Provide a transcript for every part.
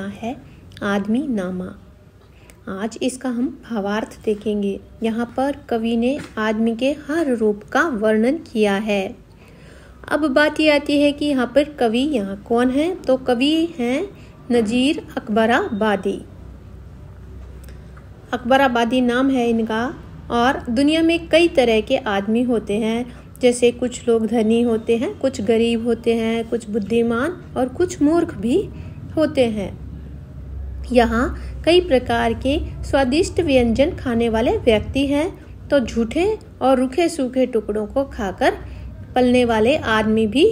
लिखता है आदमी नामा आज इसका हम भावार्थ देखेंगे यहाँ पर कवि ने आदमी के हर रूप का वर्णन किया है अब बात यह आती है कि यहाँ पर कवि यहाँ कौन है तो कवि हैं नजीर अकबराबादी अकबराबादी नाम है इनका और दुनिया में कई तरह के आदमी होते हैं जैसे कुछ लोग धनी होते हैं कुछ गरीब होते हैं कुछ बुद्धिमान और कुछ मूर्ख भी होते हैं यहाँ कई प्रकार के स्वादिष्ट व्यंजन खाने वाले व्यक्ति हैं तो झूठे और रूखे सूखे टुकड़ों को खाकर पलने वाले आदमी भी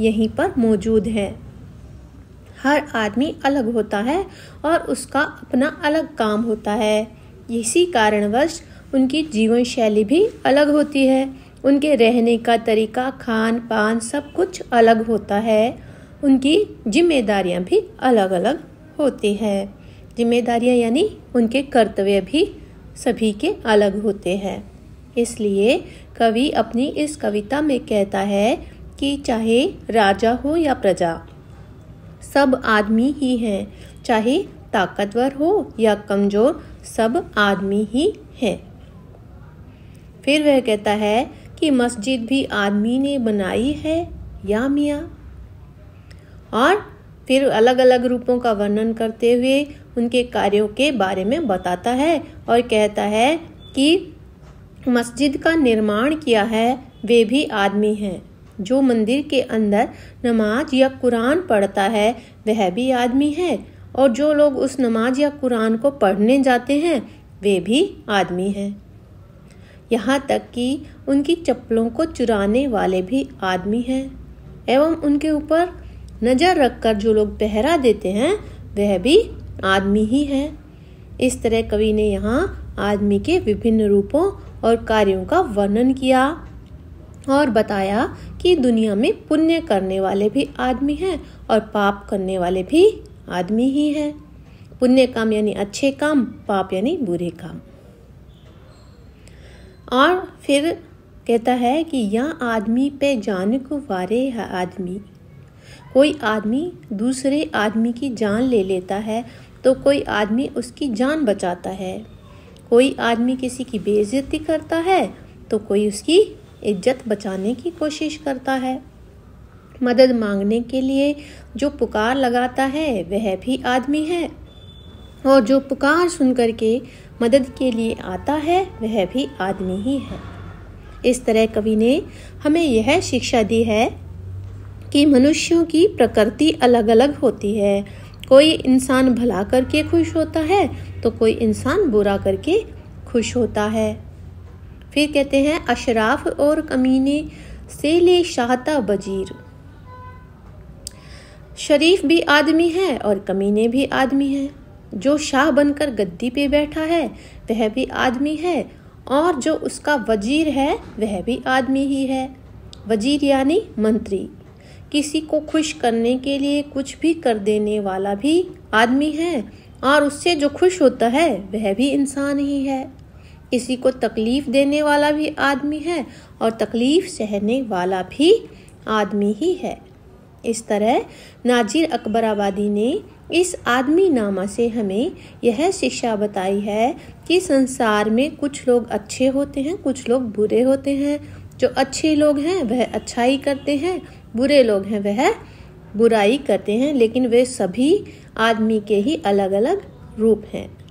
यहीं पर मौजूद हैं हर आदमी अलग होता है और उसका अपना अलग काम होता है इसी कारणवश उनकी जीवन शैली भी अलग होती है उनके रहने का तरीका खान पान सब कुछ अलग होता है उनकी जिम्मेदारियां भी अलग अलग होती हैं जिम्मेदारियां यानी उनके कर्तव्य भी सभी के अलग होते हैं इसलिए कवि अपनी इस कविता में कहता है कि चाहे राजा हो या प्रजा सब आदमी ही हैं चाहे ताकतवर हो या कमज़ोर सब आदमी ही हैं फिर वह कहता है कि मस्जिद भी आदमी ने बनाई है या मियाँ और फिर अलग अलग रूपों का वर्णन करते हुए उनके कार्यों के बारे में बताता है और कहता है कि मस्जिद का निर्माण किया है वे भी आदमी हैं जो मंदिर के अंदर नमाज या कुरान पढ़ता है वह भी आदमी है और जो लोग उस नमाज या कुरान को पढ़ने जाते हैं वे भी आदमी हैं यहाँ तक कि उनकी चप्पलों को चुराने वाले भी आदमी हैं एवं उनके ऊपर नज़र रखकर जो लोग पहरा देते हैं वह भी आदमी ही है इस तरह कवि ने यहाँ आदमी के विभिन्न रूपों और कार्यों का वर्णन किया और बताया कि दुनिया में पुण्य करने वाले भी आदमी हैं और पाप करने वाले भी आदमी ही हैं पुण्य काम यानी अच्छे काम पाप यानी बुरे काम और फिर कहता है कि यह आदमी पे जान को वारे है आदमी कोई आदमी दूसरे आदमी की जान ले लेता है तो कोई आदमी उसकी जान बचाता है कोई आदमी किसी की बेइज्जती करता है तो कोई उसकी इज्जत बचाने की कोशिश करता है मदद मांगने के लिए जो पुकार लगाता है वह भी आदमी है और जो पुकार सुन करके मदद के लिए आता है वह भी आदमी ही है इस तरह कवि ने हमें यह शिक्षा दी है कि मनुष्यों की प्रकृति अलग अलग होती है कोई इंसान भला करके खुश होता है तो कोई इंसान बुरा करके खुश होता है फिर कहते हैं अशराफ और कमीने से ले शाहता बजीर शरीफ भी आदमी है और कमीने भी आदमी है जो शाह बनकर गद्दी पे बैठा है वह भी आदमी है और जो उसका वजीर है वह भी आदमी ही है वजीर यानी मंत्री किसी को खुश करने के लिए कुछ भी कर देने वाला भी आदमी है और उससे जो खुश होता है वह भी इंसान ही है किसी को तकलीफ देने वाला भी आदमी है और तकलीफ सहने वाला भी आदमी ही है इस तरह नाजिर अकबराबादी ने इस आदमी नामा से हमें यह शिक्षा बताई है कि संसार में कुछ लोग अच्छे होते हैं कुछ लोग बुरे होते हैं जो अच्छे लोग हैं वह अच्छाई करते हैं बुरे लोग हैं वह बुराई करते हैं लेकिन वे सभी आदमी के ही अलग अलग रूप हैं